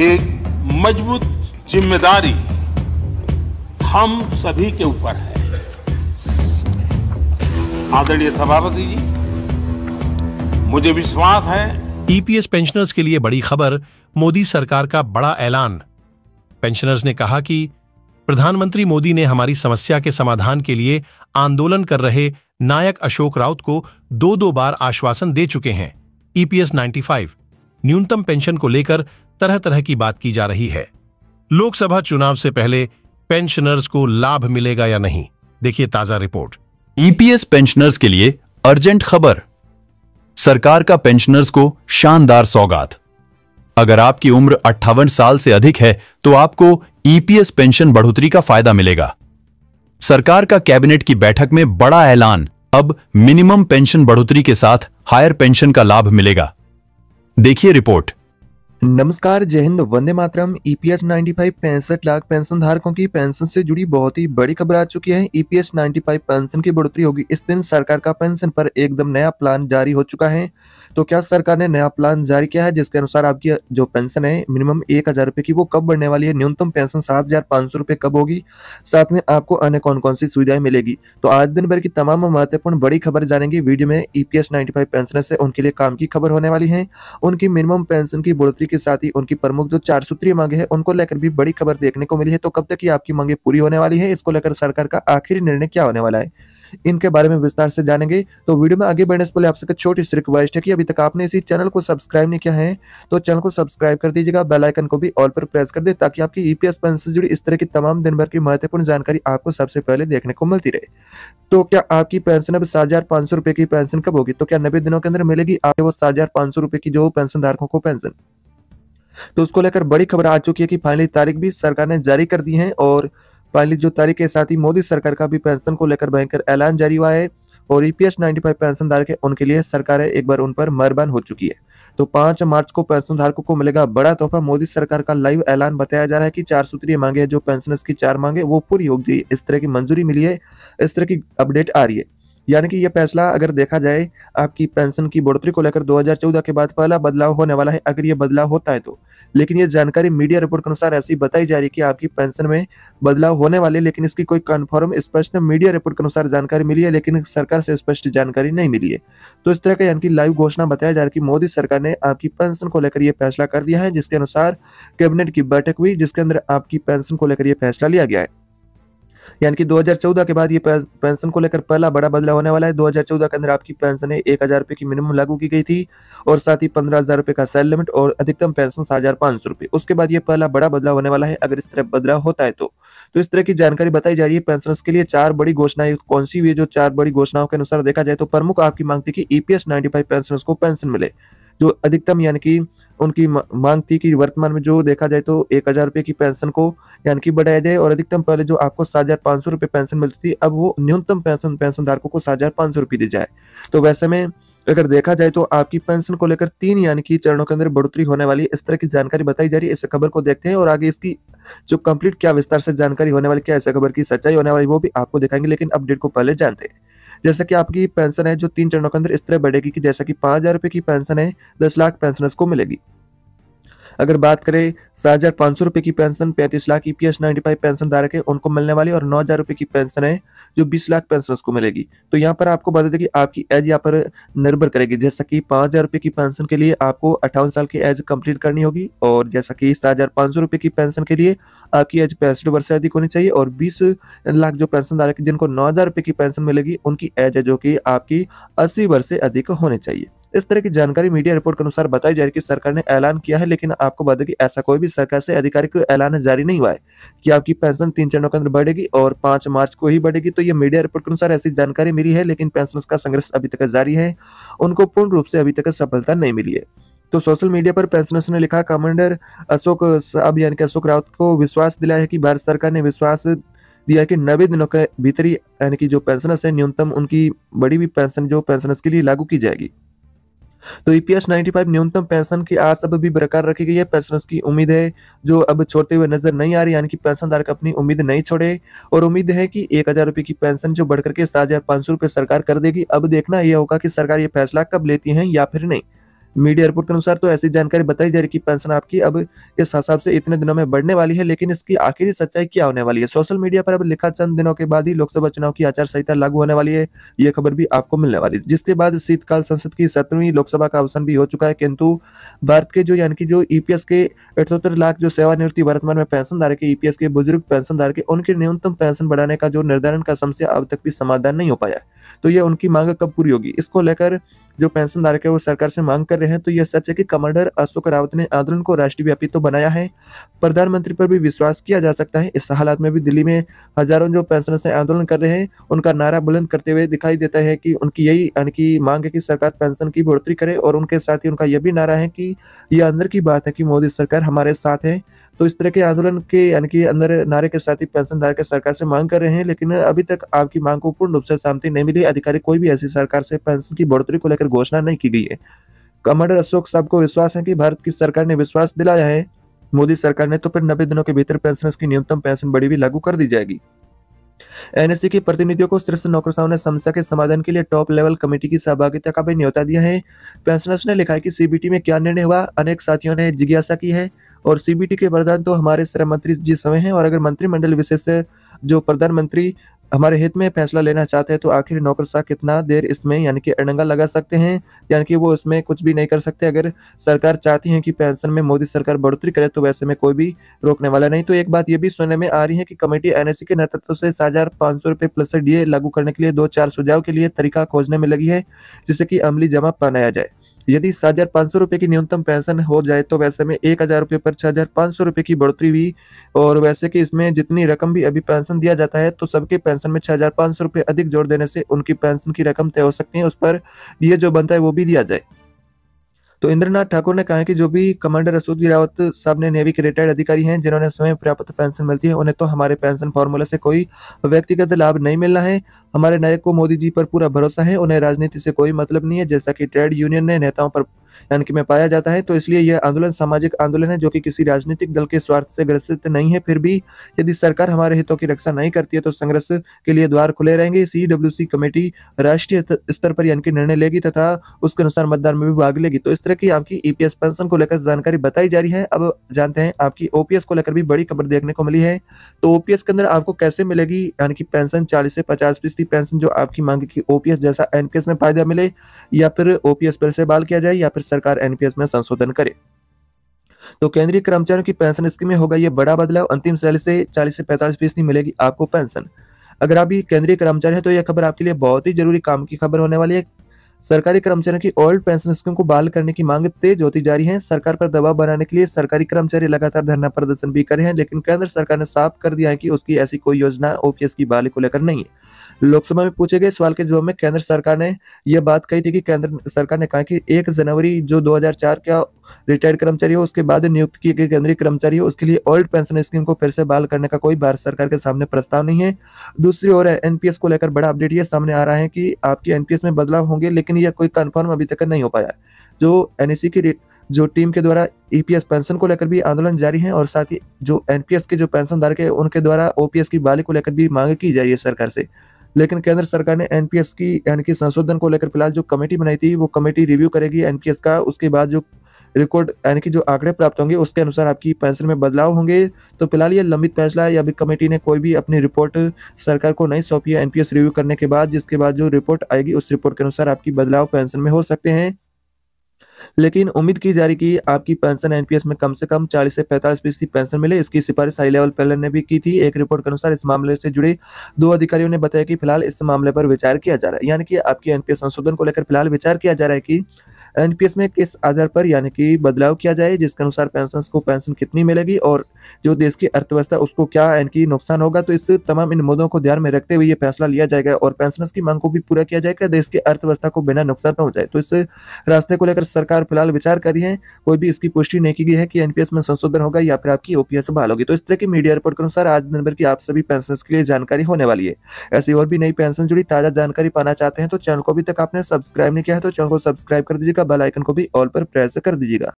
एक मजबूत जिम्मेदारी हम सभी के ऊपर है आदरणीय सभापति जी मुझे विश्वास है ईपीएस e पेंशनर्स के लिए बड़ी खबर मोदी सरकार का बड़ा ऐलान पेंशनर्स ने कहा कि प्रधानमंत्री मोदी ने हमारी समस्या के समाधान के लिए आंदोलन कर रहे नायक अशोक राउत को दो दो बार आश्वासन दे चुके हैं ईपीएस e 95 न्यूनतम पेंशन को लेकर तरह तरह की बात की जा रही है लोकसभा चुनाव से पहले पेंशनर्स को लाभ मिलेगा या नहीं देखिए ताजा रिपोर्ट ईपीएस e पेंशनर्स के लिए अर्जेंट खबर सरकार का पेंशनर्स को शानदार सौगात अगर आपकी उम्र अट्ठावन साल से अधिक है तो आपको ईपीएस e पेंशन बढ़ोतरी का फायदा मिलेगा सरकार का कैबिनेट की बैठक में बड़ा ऐलान अब मिनिमम पेंशन बढ़ोतरी के साथ हायर पेंशन का लाभ मिलेगा देखिए रिपोर्ट नमस्कार जय हिंद वंदे मातरम ईपीएस e 95 पैंसठ लाख पेंशन धारकों की पेंशन से जुड़ी बहुत ही बड़ी खबर आ चुकी है ईपीएस e 95 पेंशन की बढ़ोतरी होगी इस दिन सरकार का पेंशन पर एकदम नया प्लान जारी हो चुका है तो क्या सरकार ने नया प्लान जारी किया है जिसके अनुसार आपकी जो पेंशन है मिनिमम एक हजार रुपए की वो कब बढ़ने वाली है न्यूनतम पेंशन सात हजार पांच सौ रुपए कब होगी साथ में आपको अन्य कौन कौन सी सुविधाएं मिलेगी तो आज दिन भर की तमाम महत्वपूर्ण बड़ी खबर जानेंगे वीडियो में ईपीएस 95 पेंशनर से उनके लिए काम की खबर होने वाली है उनकी मिनिमम पेंशन की बढ़ोतरी के साथ ही उनकी प्रमुख जो चार सूत्रीय मांगे है उनको लेकर भी बड़ी खबर देखने को मिली है तो कब तक ये आपकी मांगे पूरी होने वाली है इसको लेकर सरकार का आखिरी निर्णय क्या होने वाला है इनके बारे में विस्तार से जानेंगे तो वीडियो में आगे बढ़ने से पहले आपसे छोटी सी रिक्वेस्ट है कि अभी तक आपने इसी चैनल को सब्सक्राइब नहीं किया है तो चैनल को सब्सक्राइब कर दीजिएगा बेल आइकन को भी ऑल पर प्रेस कर दे ताकि आपकी ईपीएस e पेंशन से जुड़ी इस तरह की तमाम दिन भर की महत्वपूर्ण जानकारी आपको सबसे पहले देखने को मिलती रहे तो क्या आपकी पेंशन अब सात हजार पांच सौ रुपए की पेंशन कब होगी तो क्या नब्बे दिनों के अंदर मिलेगी आपके वो सात हजार पांच सौ रुपए की जो पेंशन धारकों को पेंशन तो उसको लेकर बड़ी खबर आ चुकी है कि फाइनली तारीख भी सरकार ने जारी कर दी है और फाइनली जो तारीख के साथ ही मोदी सरकार का भी पेंशन को लेकर भयंकर ऐलान जारी हुआ है और ईपीएस e 95 पेंशन धारक है उनके लिए सरकार है एक बार उन पर मरबान हो चुकी है तो पांच मार्च को पेंशन धारकों को मिलेगा बड़ा तोहफा मोदी सरकार का लाइव ऐलान बताया जा रहा है कि चार सूत्रीय मांगे जो पेंशनर्स की चार मांगे वो पूरी होगी इस तरह की मंजूरी मिली है इस तरह की अपडेट आ रही है यानी कि यह फैसला अगर देखा जाए आपकी पेंशन की बढ़ोतरी को लेकर 2014 के बाद पहला बदलाव होने वाला है अगर यह बदलाव होता है तो लेकिन ये जानकारी मीडिया रिपोर्ट के अनुसार ऐसी बताई जा रही है कि आपकी पेंशन में बदलाव होने वाले लेकिन इसकी कोई कन्फर्म स्पष्ट मीडिया रिपोर्ट के अनुसार जानकारी मिली है लेकिन सरकार से स्पष्ट जानकारी नहीं मिली है तो इस तरह का यानी कि लाइव घोषणा बताया जा रहा है कि मोदी सरकार ने आपकी पेंशन को लेकर यह फैसला कर दिया है जिसके अनुसार कैबिनेट की बैठक हुई जिसके अंदर आपकी पेंशन को लेकर यह फैसला लिया गया है यानी कि 2014 के बाद ये पेंशन को लेकर पहला बड़ा बदलाव होने वाला है 2014 के अंदर आपकी पेंशन है एक हजार रुपए की मिनिमम लागू की गई थी और साथ ही पंद्रह हजार रुपए का सेल लिमिट और अधिकतम पेंशन सात हजार पांच सौ रुपए उसके बाद ये पहला बड़ा बदलाव होने वाला है अगर इस तरह बदलाव होता है तो तो इस तरह की जानकारी बताई जा रही है पेंशनर्स के लिए चार बड़ी घोषणाएं कौन सी हुई है जो चार बड़ी घोषणाओं के अनुसार देखा जाए तो प्रमुख आपकी मांग थी कि ईपीएस 95 पेंशनर्स को पेंशन मिले जो अधिकतम यानी कि उनकी मांग थी कि वर्तमान में जो देखा जाए तो एक हजार रुपये की पेंशन को यानी कि बढ़ाया जाए और अधिकतम पहले जो आपको सात हजार पाँच सौ रुपये पेंशन मिलती थी अब वो न्यूनतम पेंशन पेंशन धारकों को सात हजार पाँच सौ रुपये दी जाए तो वैसे में अगर देखा जाए तो आपकी पेंशन को लेकर तीन यानी कि चरणों के अंदर बढ़ोतरी होने वाली इस तरह की जानकारी बताई जा रही है इस खबर को देखते हैं और आगे इसकी जो कंप्लीट क्या विस्तार से जानकारी होने वाली क्या इस खबर की सच्चाई होने वाली वो भी आपको दिखाएंगे लेकिन अपडेट को पहले जानते हैं जैसे कि आपकी पेंशन है जो तीन चरणों के अंदर इस तरह बढ़ेगी कि जैसा कि पाँच हज़ार रुपये की पेंशन है दस लाख पेंशनर्स को मिलेगी अगर बात करें सात हजार पाँच सौ रुपये की पेंशन पैंतीस lakh E P S ninety five pension धारक है उनको मिलने वाली और नौ हजार रुपये की पेंशन है जो बीस लाख पेंशन उसको मिलेगी तो यहाँ पर आपको बता दें कि आपकी एज यहाँ पर निर्भर करेगी जैसा कि पाँच हजार रुपये की पेंशन के लिए आपको अट्ठावन साल की एज कंप्लीट करनी होगी और जैसा कि सात हजार पाँच सौ रुपये की पेंशन के लिए आपकी एज पैंसठ वर्ष से अधिक होनी चाहिए और बीस लाख जो पेंशन धारक जिनको नौ हजार रुपये की पेंशन मिलेगी उनकी एज है जो कि आपकी अस्सी वर्ष से अधिक होनी चाहिए इस तरह की जानकारी मीडिया रिपोर्ट के अनुसार बताई जा रही है कि सरकार ने ऐलान किया है लेकिन आपको बता दें कि ऐसा कोई भी सरकार से आधिकारिक ऐलान जारी नहीं हुआ है कि आपकी पेंशन तीन चरणों के अंदर बढ़ेगी और पांच मार्च को ही बढ़ेगी तो ये मीडिया रिपोर्ट के अनुसार ऐसी जानकारी मिली है लेकिन पेंशन का संघर्ष अभी तक जारी है उनको पूर्ण रूप से अभी तक सफलता नहीं मिली है तो सोशल मीडिया पर पेंशनर्स ने लिखा कमांडर अशोक अब यानी कि अशोक रावत को विश्वास दिलाया है कि भारत सरकार ने विश्वास दिया कि नब्बे दिनों के भीतरी यानी कि जो पेंशनर्स है न्यूनतम उनकी बड़ी भी पेंशन जो पेंशनर्स के लिए लागू की जाएगी तो ईपीएस e फाइव न्यूनतम पेंशन की आस अब भी बरकरार रखी गई है पेंशन की उम्मीद है जो अब छोड़ते हुए नजर नहीं आ रही यानी कि पेंशनधारक अपनी उम्मीद नहीं छोड़े और उम्मीद है कि एक हजार रुपये की पेंशन जो बढ़कर के सात हजार पाँच सौ रुपये सरकार कर देगी अब देखना यह होगा कि सरकार ये फैसला कब लेती है या फिर नहीं मीडिया रिपोर्ट के अनुसार तो ऐसी जानकारी बताई जा रही कि पेंशन आपकी अब इस हिसाब से इतने दिनों में बढ़ने वाली है लेकिन इसकी आखिरी सच्चाई क्या होने वाली है सोशल मीडिया पर अब लिखा चंद दिनों के बाद ही लोकसभा चुनाव की आचार संहिता लागू होने वाली है ये खबर भी आपको मिलने वाली है जिसके बाद शीतकाल संसद की सत्रहवीं लोकसभा का अवसर भी हो चुका है किंतु भारत के जो यानी कि जो ईपीएस e के अठहत्तर लाख जो सेवानिवृत्ति वर्तमान में पेंशन धारक ईपीएस e के बुजुर्ग पेंशन धारक उनके न्यूनतम पेंशन बढ़ाने का जो निर्धारण का समस्या अब तक भी समाधान नहीं हो पाया है तो ये उनकी मांग कब पूरी होगी इसको लेकर जो पेंशन धारक है वो सरकार से मांग कर रहे हैं तो यह सच है कि कमांडर अशोक रावत ने आंदोलन को राष्ट्रव्यापी तो बनाया है प्रधानमंत्री पर भी विश्वास किया जा सकता है इस हालात में भी दिल्ली में हजारों जो पेंशन से आंदोलन कर रहे हैं उनका नारा बुलंद करते हुए दिखाई देता है कि उनकी यही कि मांग है कि सरकार पेंशन की बढ़ोतरी करे और उनके साथ ही उनका यह भी नारा है कि यह अंदर की बात है कि मोदी सरकार हमारे साथ है तो इस तरह के आंदोलन के यानी कि अंदर नारे के साथ ही पेंशन धारक सरकार से मांग कर रहे हैं लेकिन अभी तक आपकी मांग को पूर्ण रूप से शांति नहीं मिली अधिकारी कोई भी ऐसी सरकार से पेंशन की बढ़ोतरी को लेकर घोषणा नहीं की गई है कमांडर अशोक साहब को विश्वास है कि भारत की सरकार ने विश्वास दिलाया है मोदी सरकार ने तो फिर नब्बे दिनों के भीतर पेंशनर्स की न्यूनतम पेंशन बढ़ी भी लागू कर दी जाएगी एनएससी के प्रतिनिधियों को श्रेष्ठ नौकरशाओं ने समस्या के समाधान के लिए टॉप लेवल कमेटी की सहभागिता का भी न्योता दिया है पेंशनर्स ने लिखा है कि सीबीटी में क्या निर्णय हुआ अनेक साथियों ने जिज्ञासा की है और सीबीटी के प्रधान तो हमारे श्रम मंत्री जी समय हैं और अगर मंत्रिमंडल विशेष जो प्रधानमंत्री हमारे हित में फैसला लेना चाहते हैं तो आखिर नौकरशाह कितना देर इसमें यानी कि अड़ंगा लगा सकते हैं यानी कि वो इसमें कुछ भी नहीं कर सकते अगर सरकार चाहती है कि पेंशन में मोदी सरकार बढ़ोतरी करे तो वैसे में कोई भी रोकने वाला नहीं तो एक बात ये भी सुनने में आ रही है कि कमेटी एनएससी के नेतृत्व से सात हजार पाँच सौ प्लस डीए लागू करने के लिए दो चार सुझाव के लिए तरीका खोजने में लगी है जिससे कि अमली जमा बनाया जाए यदि सात हजार सौ रुपये की न्यूनतम पेंशन हो जाए तो वैसे में एक हजार रुपये पर छः हजार सौ की बढ़ोतरी हुई और वैसे कि इसमें जितनी रकम भी अभी पेंशन दिया जाता है तो सबके पेंशन में छः हजार सौ अधिक जोड़ देने से उनकी पेंशन की रकम तय हो सकती है उस पर ये जो बनता है वो भी दिया जाए तो इंद्रनाथ ठाकुर ने कहा कि जो भी कमांडर अशोक रावत साहब ने नेवी के रिटायर्ड अधिकारी हैं जिन्होंने समय पर्याप्त पेंशन मिलती है उन्हें तो हमारे पेंशन फार्मूला से कोई व्यक्तिगत लाभ नहीं मिलना है हमारे नायक को मोदी जी पर पूरा भरोसा है उन्हें राजनीति से कोई मतलब नहीं है जैसा कि ट्रेड यूनियन ने नेताओं पर अंक में पाया जाता है तो इसलिए यह आंदोलन सामाजिक आंदोलन है जो कि किसी राजनीतिक दल के स्वार्थ से ग्रसित नहीं है फिर भी यदि सरकार हमारे हितों की रक्षा नहीं करती है तो संघर्ष के लिए द्वार खुले रहेंगे सी कमेटी राष्ट्रीय स्तर पर यानी निर्णय लेगी तथा उसके अनुसार मतदान में भी भाग लेगी तो इस तरह की आपकी ईपीएस e पेंशन को लेकर जानकारी बताई जा रही है अब जानते हैं आपकी ओपीएस को लेकर भी बड़ी खबर देखने को मिली है तो ओपीएस के अंदर आपको कैसे मिलेगी यानी कि पेंशन चालीस से पचास फीसदी पेंशन जो आपकी मांग की ओपीएस जैसा एनपीएस में फायदा मिले या फिर ओपीएस पर से बाल किया जाए या फिर सरकार एनपीएस में संशोधन करे तो केंद्रीय कर्मचारियों की पेंशन स्कीम में होगा ये बड़ा बदलाव अंतिम सैलरी से चालीस से पैंतालीस फीसदी मिलेगी आपको पेंशन अगर आप भी केंद्रीय कर्मचारी हैं तो यह खबर आपके लिए बहुत ही जरूरी काम की खबर होने वाली है सरकारी कर्मचारियों की ओल्ड पेंशन स्कीम को बहाल करने की मांग तेज होती जा रही है सरकार पर दबाव बनाने के लिए सरकारी कर्मचारी लगातार धरना प्रदर्शन भी करे हैं लेकिन केंद्र सरकार ने साफ कर दिया है कि उसकी ऐसी कोई योजना ओपीएस की बहाली को लेकर नहीं है लोकसभा में पूछे गए सवाल के जवाब में केंद्र सरकार ने यह बात कही थी कि केंद्र सरकार ने कहा कि एक जनवरी जो दो का रिटायर्ड कर्मचारी हो उसके बाद नियुक्त किए गए केंद्रीय कर्मचारी हो उसके लिए ओल्ड पेंशन स्कीम को फिर से बहाल करने का कोई भारत सरकार के सामने प्रस्ताव नहीं है दूसरी ओर एनपीएस को लेकर बड़ा अपडेट ये सामने आ रहा है कि आपके एनपीएस में बदलाव होंगे लेकिन यह कोई कन्फर्म अभी तक नहीं हो पाया जो एन e की जो टीम के द्वारा ईपीएस e पेंशन को लेकर भी आंदोलन जारी है और साथ ही जो एनपीएस के जो पेंशन धारक है उनके द्वारा ओपीएस की बाली को लेकर भी मांग की जा रही है सरकार से लेकिन केंद्र सरकार ने एनपीएस की यानी कि संशोधन को लेकर फिलहाल जो कमेटी बनाई थी वो कमेटी रिव्यू करेगी एनपीएस का उसके बाद जो रिकॉर्ड यानी कि जो आंकड़े प्राप्त होंगे उसके अनुसार आपकी पेंशन में बदलाव होंगे तो फिलहाल ये लंबित फैसला है अभी कमेटी ने कोई भी अपनी रिपोर्ट सरकार को नहीं सौंपी है एनपीएस रिव्यू करने के बाद जिसके बाद जो रिपोर्ट आएगी उस रिपोर्ट के अनुसार आपकी बदलाव पेंशन में हो सकते हैं लेकिन उम्मीद की जा रही कि आपकी पेंशन एनपीएस में कम से कम 40 से 45 फीसदी पेंशन मिले इसकी सिफारिश हाई लेवल पैनल ने भी की थी एक रिपोर्ट के अनुसार इस मामले से जुड़े दो अधिकारियों ने बताया कि फिलहाल इस मामले पर विचार किया जा रहा है यानी कि आपकी एनपीएस संशोधन को लेकर फिलहाल विचार किया जा रहा है कि एनपीएस में किस आधार पर यानी कि बदलाव किया जाए जिसके अनुसार पेंशन को पेंशन कितनी मिलेगी और जो देश की अर्थव्यवस्था उसको क्या इनकी नुकसान होगा तो इस तमाम इन मुद्दों को ध्यान में रखते हुए ये फैसला लिया जाएगा और पेंशनर्स की मांग को भी पूरा किया जाएगा देश की अर्थव्यवस्था को बिना नुकसान पहुंचाए तो इस रास्ते को लेकर सरकार फिलहाल विचार कर रही है कोई भी इसकी पुष्टि नहीं की गई है कि एनपीएस में संशोधन होगा या फिर आपकी ओपीएस बहाल होगी तो इस तरह की मीडिया रिपोर्ट के अनुसार आज दिन भर की आप सभी पेंशनर्स के लिए जानकारी होने वाली है ऐसी और भी नई पेंशन जुड़ी ताजा जानकारी पाना चाहते हैं तो चैनल को अभी तक आपने सब्सक्राइब नहीं किया है तो चैनल को सब्सक्राइब कर दीजिएगा का बेल आइकन को भी ऑल पर प्रेस कर दीजिएगा